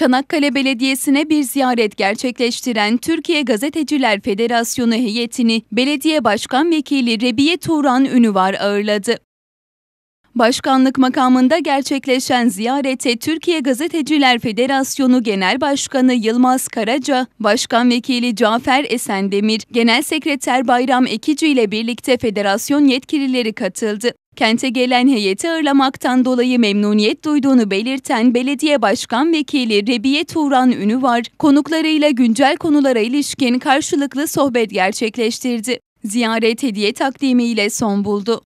Çanakkale Belediyesi'ne bir ziyaret gerçekleştiren Türkiye Gazeteciler Federasyonu heyetini Belediye Başkan Vekili Rebiye Turan Ünüvar ağırladı. Başkanlık makamında gerçekleşen ziyarete Türkiye Gazeteciler Federasyonu Genel Başkanı Yılmaz Karaca, Başkan Vekili Cafer Esendemir, Genel Sekreter Bayram Ekici ile birlikte federasyon yetkilileri katıldı. Kente gelen heyeti ağırlamaktan dolayı memnuniyet duyduğunu belirten Belediye Başkan Vekili Rebiye Turan var konuklarıyla güncel konulara ilişkin karşılıklı sohbet gerçekleştirdi. Ziyaret hediye takdimiyle son buldu.